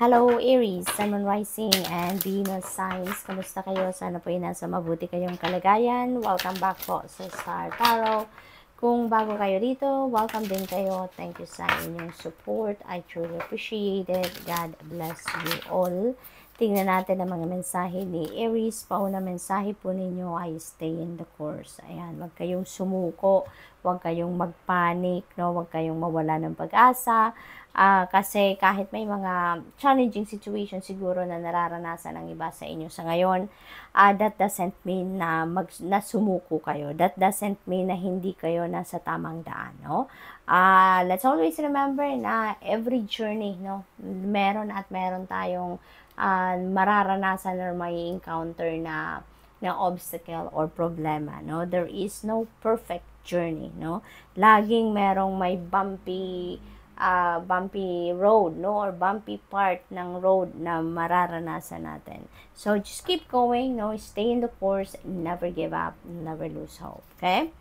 Hello Aries, Sun, Rising, and Venus signs. Kamusta kayo? Sana po ay nasa mabuti kayong kalagayan. Welcome back po sa Star Tarot. Kung bago kayo dito, welcome din kayo. Thank you sa inyong support. I truly appreciate it. God bless you all. Tingnan natin ang mga mensahe ni Aries. Pauna mensahe po ninyo ay stay in the course. Ayan, wag kayong sumuko, huwag kayong magpanik, no? huwag kayong mawala ng pag-asa. Uh, kasi kahit may mga challenging situation siguro na nararanasan ng iba sa inyo sa ngayon, uh, that doesn't mean na, mag, na sumuko kayo. That doesn't mean na hindi kayo nasa tamang daan. No? Uh, let's always remember na every journey, no? meron at meron tayong uh, mararanasan or may encounter na na obstacle or problema, no? There is no perfect journey, no? Laging merong may bumpy uh, bumpy road, no? Or bumpy part ng road na mararanasan natin. So, just keep going, no? Stay in the course, never give up, never lose hope, okay?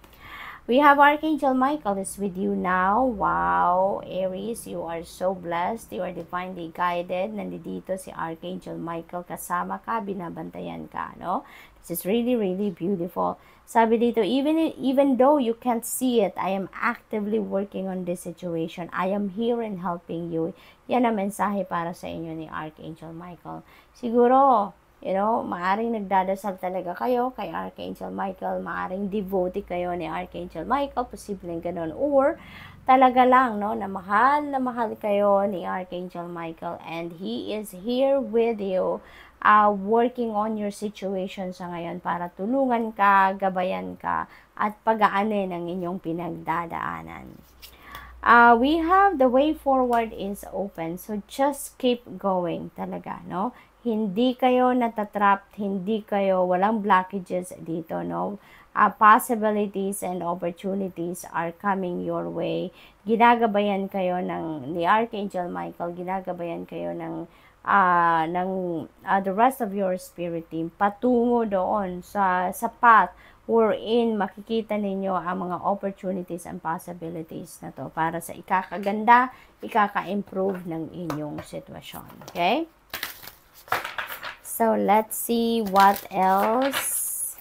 We have Archangel Michael is with you now. Wow, Aries, you are so blessed. You are divinely guided. Nandito si Archangel Michael. Kasama ka, binabantayan ka, no? This is really, really beautiful. Sabi dito, even, even though you can't see it, I am actively working on this situation. I am here and helping you. Yan ang mensahe para sa inyo ni Archangel Michael. Siguro, You know, maaring nagdadasal talaga kayo kay Archangel Michael, maaring devotee kayo ni Archangel Michael, posibleng ganun. Or, talaga lang, no, na mahal na mahal kayo ni Archangel Michael and he is here with you uh, working on your situation sa ngayon para tulungan ka, gabayan ka, at pagaanin ang inyong pinagdadaanan. Uh, we have the way forward is open, so just keep going talaga, no? hindi kayo natatrapped, hindi kayo, walang blockages dito, no? Uh, possibilities and opportunities are coming your way. Ginagabayan kayo ng, ni Archangel Michael, ginagabayan kayo ng, uh, ng uh, the rest of your spirit team patungo doon sa, sa path wherein makikita ninyo ang mga opportunities and possibilities na to para sa ikakaganda, ikaka-improve ng inyong sitwasyon. Okay? So let's see what else.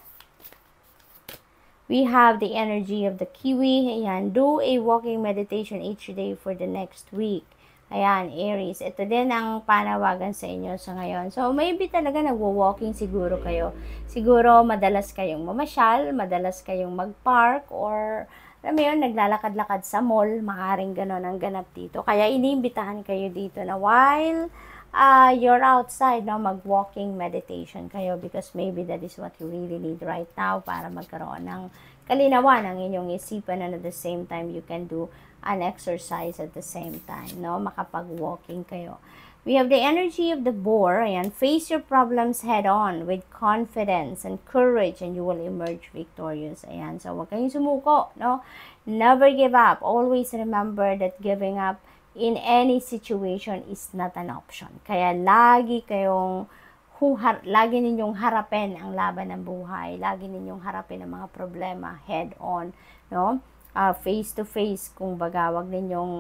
We have the energy of the kiwi. Ayan, do a walking meditation each day for the next week. Ayan, Aries. Ito din ang panawagan sa inyo sa ngayon. So, maybe talaga nagwo-walking siguro kayo. Siguro, madalas kayong mamasyal, madalas kayong mag-park, or, alam mo yun, naglalakad-lakad sa mall. Makaring ganon ang ganap dito. Kaya, iniimbitahan kayo dito na while uh, you're outside, no, mag-walking meditation kayo because maybe that is what you really need right now para magkaroon ng kalinawan ang inyong isipan and at the same time you can do an exercise at the same time, no? Makapag-walking kayo. We have the energy of the boar, and face your problems head on with confidence and courage and you will emerge victorious. Ayan, so huwag kayong sumuko, no? Never give up. Always remember that giving up in any situation is not an option. Kaya lagi kayong huhar, lagi ninyong harapin ang laban ng buhay, lagi ninyong harapin ang mga problema head on, no? Uh, face to face kung baga wag ninyong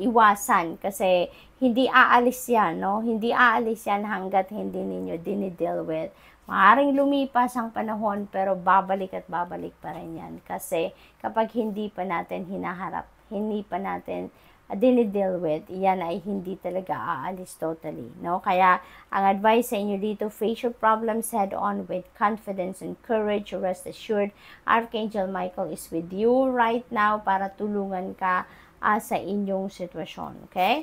iwasan kasi hindi aalis yan, no? Hindi aalis yan hangga't hindi ninyo dinideal with. Maaring lumipas ang panahon pero babalik at babalik pa rin yan kasi kapag hindi pa natin hinaharap, hindi pa natin dinideal with, yan ay hindi talaga aalis totally. No? Kaya, ang advice sa inyo dito, face your problems head-on with confidence and courage. Rest assured, Archangel Michael is with you right now para tulungan ka uh, sa inyong sitwasyon. Okay?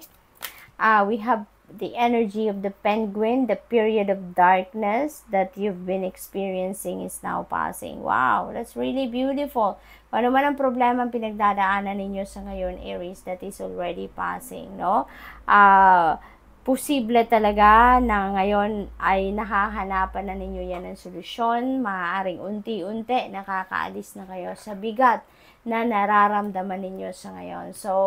Uh, we have the energy of the penguin, the period of darkness that you've been experiencing is now passing. Wow, that's really beautiful. Ano man ang problema ang pinagdadaanan ninyo sa ngayon, Aries, that is already passing, no? Uh, posible talaga na ngayon ay nahahanapan na ninyo yan ng solusyon. Maaaring unti-unti nakakaalis na kayo sa bigat na nararamdaman ninyo sa ngayon. So,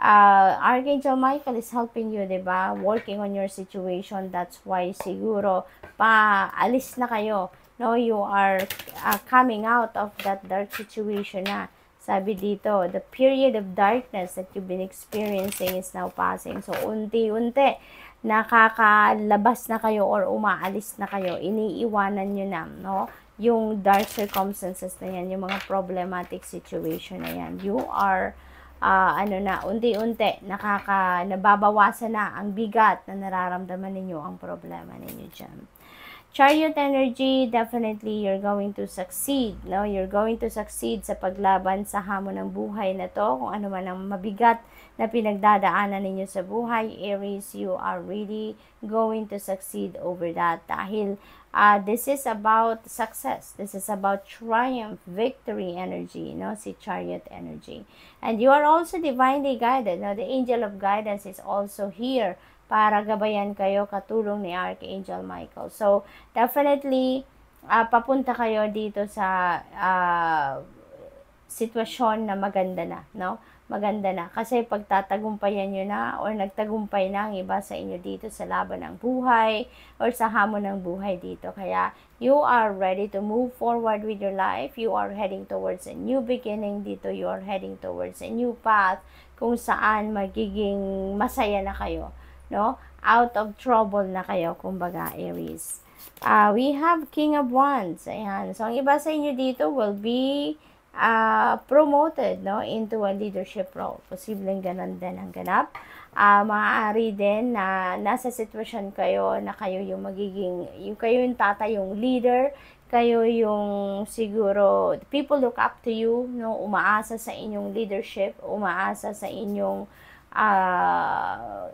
uh, Archangel Michael is helping you, di ba? Working on your situation. That's why siguro paalis na kayo. No, you are uh, coming out of that dark situation na. Sabi dito, the period of darkness that you've been experiencing is now passing. So, unti-unti, nakakalabas na kayo or umaalis na kayo. Iniiwanan nyo na, no? Yung dark circumstances na yan, yung mga problematic situation na yan. You are uh, ano na, unti-unti, nakaka, nababawasan na ang bigat na nararamdaman ninyo ang problema ninyo dyan. Chariot energy, definitely you're going to succeed. No? You're going to succeed sa paglaban sa hamon ng buhay na to, kung ano man ang mabigat na pinagdadaanan ninyo sa buhay, Aries, you are really going to succeed over that dahil uh, this is about success. This is about triumph, victory energy, you know, si chariot energy. And you are also divinely guided. Now, the angel of guidance is also here para gabayan kayo katulong ni Archangel Michael. So, definitely, uh, papunta kayo dito sa uh, sitwasyon na maganda na, no? maganda na. Kasi pagtatagumpayan nyo na or nagtagumpay na ang iba sa inyo dito sa laban ng buhay or sa hamon ng buhay dito. Kaya you are ready to move forward with your life. You are heading towards a new beginning dito. You are heading towards a new path kung saan magiging masaya na kayo. No? Out of trouble na kayo, kumbaga Aries. Uh, we have King of Wands. Ayan. So, ang iba sa inyo dito will be uh, promoted no into a leadership role. Posibleng ganun din ang ganap. Uh, maaari din na nasa sitwasyon kayo na kayo yung magiging yung kayo yung tatayong leader, kayo yung siguro people look up to you, no umaasa sa inyong leadership, umaasa sa inyong uh,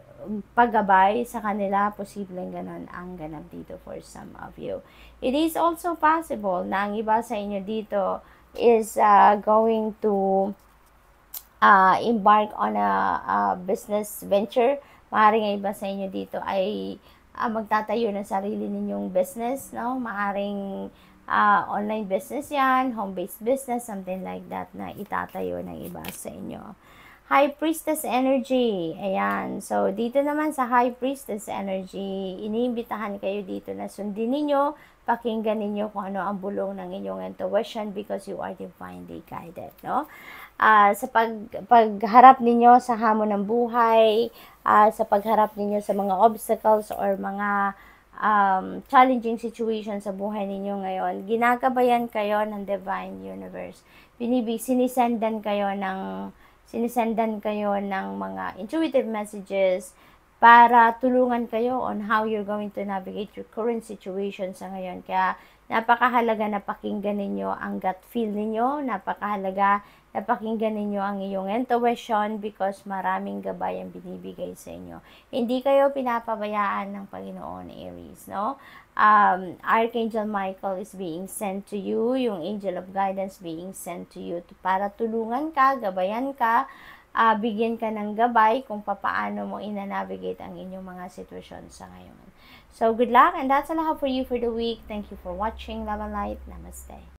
paggabay sa kanila, posibleng ganun ang ganap dito for some of you. It is also possible na ang iba sa inyo dito is uh, going to uh, embark on a, a business venture, Maaring iba sa inyo dito ay uh, magtatayo ng sarili ninyong business, no? Maaring uh, online business yan, home-based business, something like that na itatayo ng iba sa inyo. High Priestess Energy. Ayan. So, dito naman sa High Priestess Energy, iniimbitahan kayo dito na sundin ninyo, pakinggan ninyo kung ano ang bulong ng inyong intuition because you are divinely guided. No? Uh, sa pag, pagharap ninyo sa hamon ng buhay, uh, sa pagharap ninyo sa mga obstacles or mga um, challenging situation sa buhay ninyo ngayon, ginagabayan kayo ng Divine Universe. Binibig, sinisendan kayo ng sinisendan kayo ng mga intuitive messages para tulungan kayo on how you're going to navigate your current situation sa ngayon. Kaya napakahalaga na pakinggan ninyo ang gut feel ninyo, napakahalaga na pakinggan ninyo ang iyong intuition because maraming gabay ang binibigay sa inyo. Hindi kayo pinapabayaan ng Panginoon Aries, no? um, Archangel Michael is being sent to you, yung Angel of Guidance being sent to you to, para tulungan ka, gabayan ka, uh, bigyan ka ng gabay kung papaano mo ina-navigate ang inyong mga sitwasyon sa ngayon. So, good luck and that's all I have for you for the week. Thank you for watching. Love and light. Namaste.